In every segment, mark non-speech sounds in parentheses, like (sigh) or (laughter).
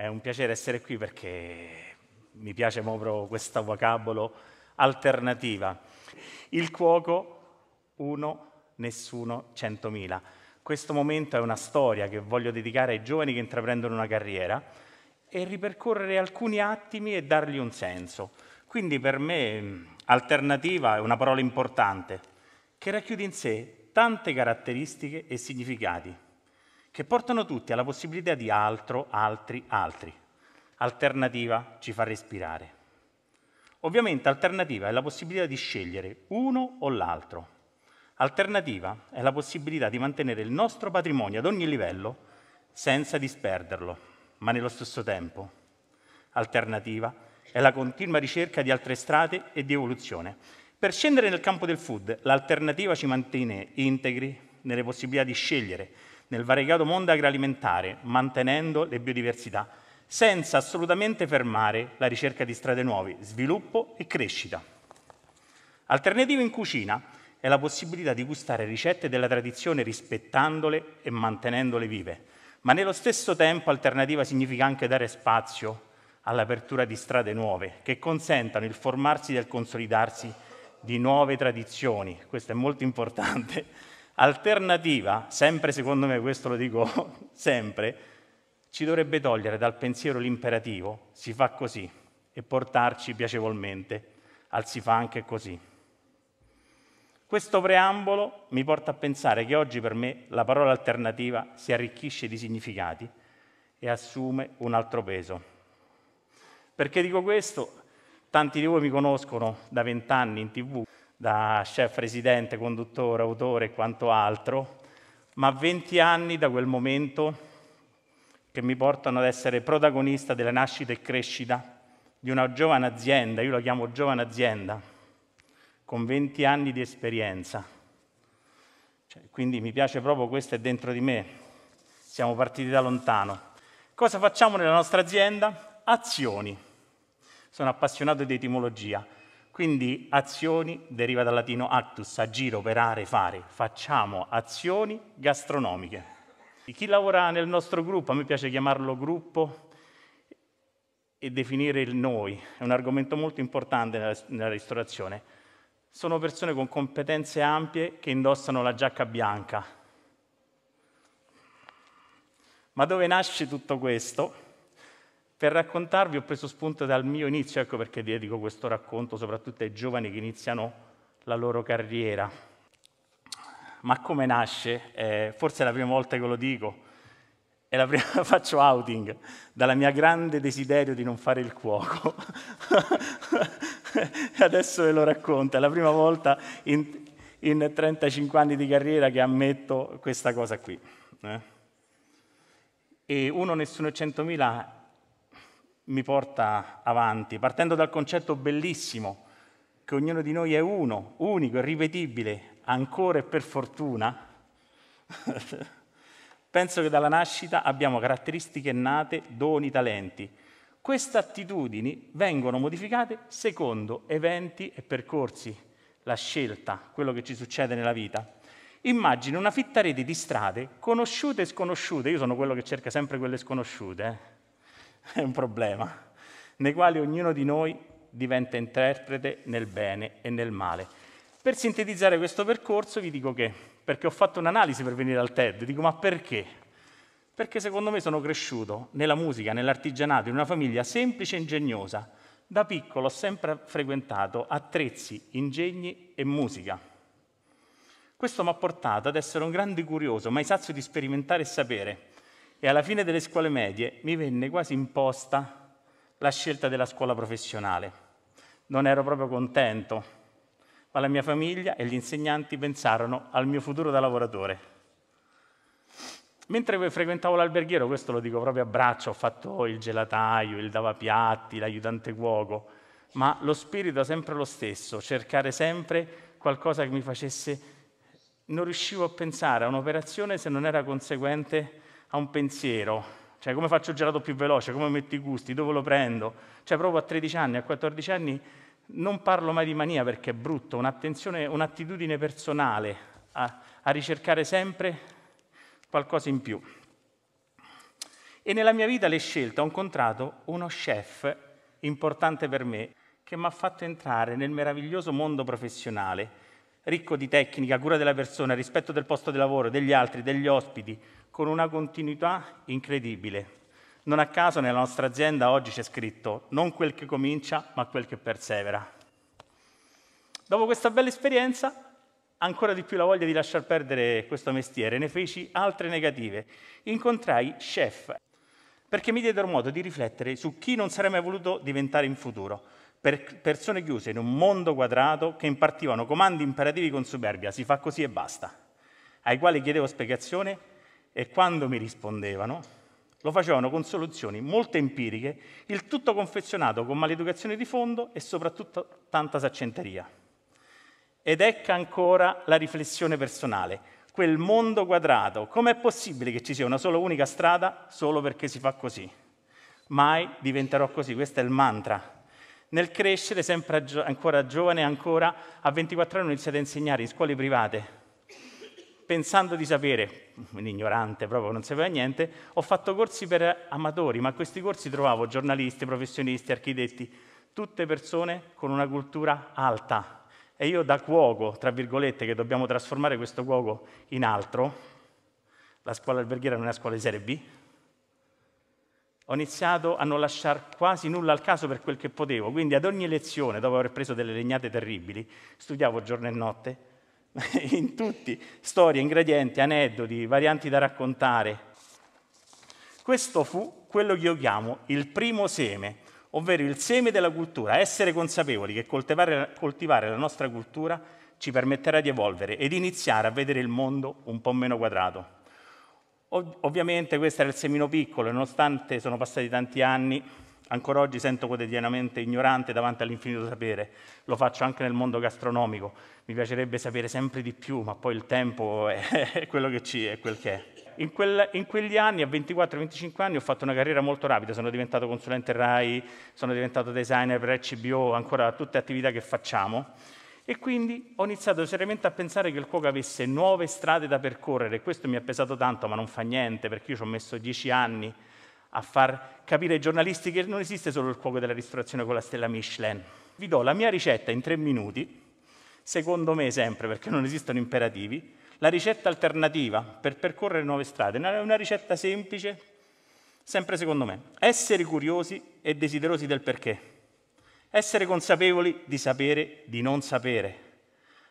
È un piacere essere qui perché mi piace proprio questa vocabolo alternativa. Il cuoco, uno, nessuno, centomila. Questo momento è una storia che voglio dedicare ai giovani che intraprendono una carriera e ripercorrere alcuni attimi e dargli un senso. Quindi per me alternativa è una parola importante che racchiude in sé tante caratteristiche e significati che portano tutti alla possibilità di altro, altri, altri. Alternativa ci fa respirare. Ovviamente alternativa è la possibilità di scegliere uno o l'altro. Alternativa è la possibilità di mantenere il nostro patrimonio ad ogni livello senza disperderlo, ma nello stesso tempo. Alternativa è la continua ricerca di altre strade e di evoluzione. Per scendere nel campo del food, l'alternativa ci mantiene integri nelle possibilità di scegliere nel variegato mondo agroalimentare, mantenendo le biodiversità, senza assolutamente fermare la ricerca di strade nuove, sviluppo e crescita. Alternativa in cucina è la possibilità di gustare ricette della tradizione rispettandole e mantenendole vive, ma nello stesso tempo alternativa significa anche dare spazio all'apertura di strade nuove che consentano il formarsi e il consolidarsi di nuove tradizioni, questo è molto importante, alternativa, sempre secondo me, questo lo dico (laughs) sempre, ci dovrebbe togliere dal pensiero l'imperativo, si fa così, e portarci piacevolmente al si fa anche così. Questo preambolo mi porta a pensare che oggi per me la parola alternativa si arricchisce di significati e assume un altro peso. Perché dico questo? Tanti di voi mi conoscono da vent'anni in tv da chef residente, conduttore, autore e quanto altro, ma 20 anni da quel momento che mi portano ad essere protagonista della nascita e crescita di una giovane azienda, io la chiamo giovane azienda, con 20 anni di esperienza. Cioè, quindi mi piace proprio questo, è dentro di me. Siamo partiti da lontano. Cosa facciamo nella nostra azienda? Azioni. Sono appassionato di etimologia quindi azioni deriva dal latino actus, agire, operare, fare. Facciamo azioni gastronomiche. chi lavora nel nostro gruppo, a me piace chiamarlo gruppo e definire il noi, è un argomento molto importante nella ristorazione. Sono persone con competenze ampie che indossano la giacca bianca. Ma dove nasce tutto questo? Per raccontarvi ho preso spunto dal mio inizio, ecco perché dedico questo racconto soprattutto ai giovani che iniziano la loro carriera. Ma come nasce? Eh, forse è la prima volta che lo dico, è la prima che (laughs) faccio outing dalla mia grande desiderio di non fare il cuoco. (laughs) Adesso ve lo racconto, è la prima volta in, in 35 anni di carriera che ammetto questa cosa qui. Eh? E uno nessuno 100.000 mi porta avanti, partendo dal concetto bellissimo che ognuno di noi è uno, unico, irripetibile, ancora e per fortuna, (laughs) penso che dalla nascita abbiamo caratteristiche nate, doni, talenti. Queste attitudini vengono modificate secondo eventi e percorsi, la scelta, quello che ci succede nella vita. Immagino una fitta rete di strade conosciute e sconosciute, io sono quello che cerca sempre quelle sconosciute, eh (laughs) è un problema, nei quali ognuno di noi diventa interprete nel bene e nel male. Per sintetizzare questo percorso vi dico che, perché ho fatto un'analisi per venire al TED, dico ma perché? Perché secondo me sono cresciuto nella musica, nell'artigianato, in una famiglia semplice e ingegnosa. Da piccolo ho sempre frequentato attrezzi, ingegni e musica. Questo mi ha portato ad essere un grande curioso, mai sazio esatto di sperimentare e sapere e alla fine delle scuole medie mi venne quasi imposta la scelta della scuola professionale. Non ero proprio contento, ma la mia famiglia e gli insegnanti pensarono al mio futuro da lavoratore. Mentre frequentavo l'alberghiero, questo lo dico proprio a braccio, ho fatto il gelataio, il lavapiatti, l'aiutante cuoco, ma lo spirito è sempre lo stesso, cercare sempre qualcosa che mi facesse... Non riuscivo a pensare a un'operazione se non era conseguente a un pensiero, cioè come faccio il gelato più veloce, come metto i gusti, dove lo prendo, cioè proprio a 13 anni, a 14 anni non parlo mai di mania perché è brutto, un'attenzione, un'attitudine personale a, a ricercare sempre qualcosa in più. E nella mia vita le scelte ho incontrato uno chef importante per me che mi ha fatto entrare nel meraviglioso mondo professionale ricco di tecnica, cura della persona, rispetto del posto di lavoro, degli altri, degli ospiti, con una continuità incredibile. Non a caso nella nostra azienda oggi c'è scritto non quel che comincia, ma quel che persevera. Dopo questa bella esperienza ancora di più la voglia di lasciar perdere questo mestiere, ne feci altre negative. Incontrai chef perché mi diedero modo di riflettere su chi non sarei mai voluto diventare in futuro per persone chiuse in un mondo quadrato che impartivano comandi imperativi con superbia, si fa così e basta, ai quali chiedevo spiegazione e quando mi rispondevano lo facevano con soluzioni molto empiriche, il tutto confezionato con maleducazione di fondo e soprattutto tanta saccenteria. Ed ecco ancora la riflessione personale, quel mondo quadrato, com'è possibile che ci sia una sola unica strada solo perché si fa così? Mai diventerò così, questo è il mantra nel crescere, sempre gio- ancora giovane, ancora a 24 anni ho iniziato a insegnare in scuole private. Pensando di sapere, un ignorante proprio, non sapeva niente, ho fatto corsi per amatori, ma a questi corsi trovavo giornalisti, professionisti, architetti, tutte persone con una cultura alta. E io da cuoco, tra virgolette, che dobbiamo trasformare questo cuoco in altro, la scuola alberghiera non è una scuola di serie B, ho iniziato a non lasciare quasi nulla al caso per quel che potevo, quindi ad ogni lezione, dopo aver preso delle legnate terribili, studiavo giorno e notte, (laughs) in tutti, storie, ingredienti, aneddoti, varianti da raccontare. Questo fu quello che io chiamo il primo seme, ovvero il seme della cultura, essere consapevoli che coltivare, coltivare la nostra cultura ci permetterà di evolvere ed iniziare a vedere il mondo un po' meno quadrato. Ov- ovviamente questo era il semino piccolo e nonostante sono passati tanti anni, ancora oggi sento quotidianamente ignorante davanti all'infinito sapere. Lo faccio anche nel mondo gastronomico. Mi piacerebbe sapere sempre di più, ma poi il tempo è quello che ci è, quel che è. In, quel, in, quegli anni, a 24-25 anni, ho fatto una carriera molto rapida, sono diventato consulente RAI, sono diventato designer per HBO, ancora tutte attività che facciamo. E quindi ho iniziato seriamente a pensare che il cuoco avesse nuove strade da percorrere. Questo mi ha pesato tanto, ma non fa niente, perché io ci ho messo dieci anni a far capire ai giornalisti che non esiste solo il cuoco della ristorazione con la stella Michelin. Vi do la mia ricetta in tre minuti, secondo me sempre, perché non esistono imperativi, la ricetta alternativa per percorrere nuove strade. È una ricetta semplice, sempre secondo me. Essere curiosi e desiderosi del perché. Essere consapevoli di sapere di non sapere.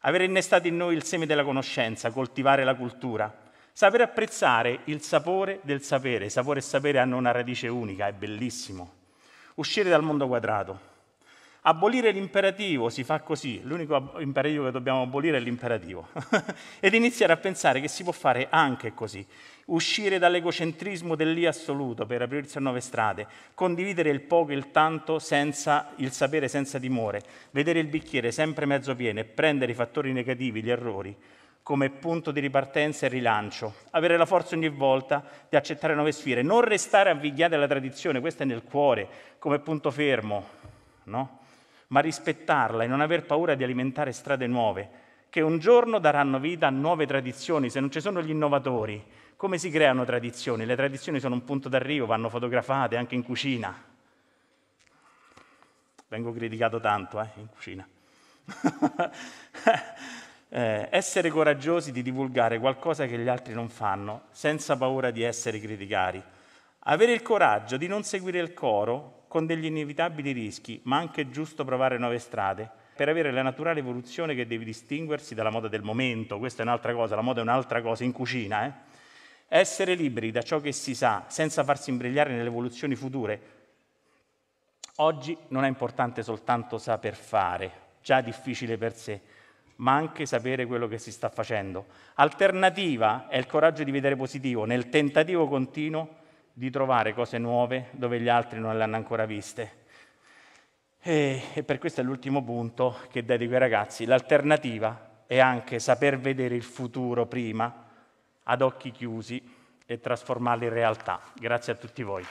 Avere innestato in noi il seme della conoscenza, coltivare la cultura. Sapere apprezzare il sapore del sapere. Sapore e sapere hanno una radice unica, è bellissimo. Uscire dal mondo quadrato. Abolire l'imperativo, si fa così, l'unico imperativo che dobbiamo abolire è l'imperativo. (laughs) Ed iniziare a pensare che si può fare anche così uscire dall'egocentrismo dell'io assoluto per aprirsi a nuove strade, condividere il poco e il tanto senza il sapere senza timore, vedere il bicchiere sempre mezzo pieno e prendere i fattori negativi, gli errori, come punto di ripartenza e rilancio, avere la forza ogni volta di accettare nuove sfide, non restare avvigliati alla tradizione, questa è nel cuore, come punto fermo, no? ma rispettarla e non aver paura di alimentare strade nuove, che un giorno daranno vita a nuove tradizioni, se non ci sono gli innovatori. Come si creano tradizioni? Le tradizioni sono un punto d'arrivo, vanno fotografate anche in cucina. Vengo criticato tanto, eh, in cucina. (laughs) eh, essere coraggiosi di divulgare qualcosa che gli altri non fanno, senza paura di essere criticati. Avere il coraggio di non seguire il coro con degli inevitabili rischi, ma anche giusto provare nuove strade per avere la naturale evoluzione che devi distinguersi dalla moda del momento, questa è un'altra cosa, la moda è un'altra cosa in cucina, eh? essere liberi da ciò che si sa senza farsi imbrigliare nelle evoluzioni future. Oggi non è importante soltanto saper fare, già difficile per sé, ma anche sapere quello che si sta facendo. Alternativa è il coraggio di vedere positivo, nel tentativo continuo di trovare cose nuove dove gli altri non le hanno ancora viste. E, e per questo è l'ultimo punto che dedico ai ragazzi. L'alternativa è anche saper vedere il futuro prima, ad occhi chiusi, e trasformarlo in realtà. Grazie a tutti voi.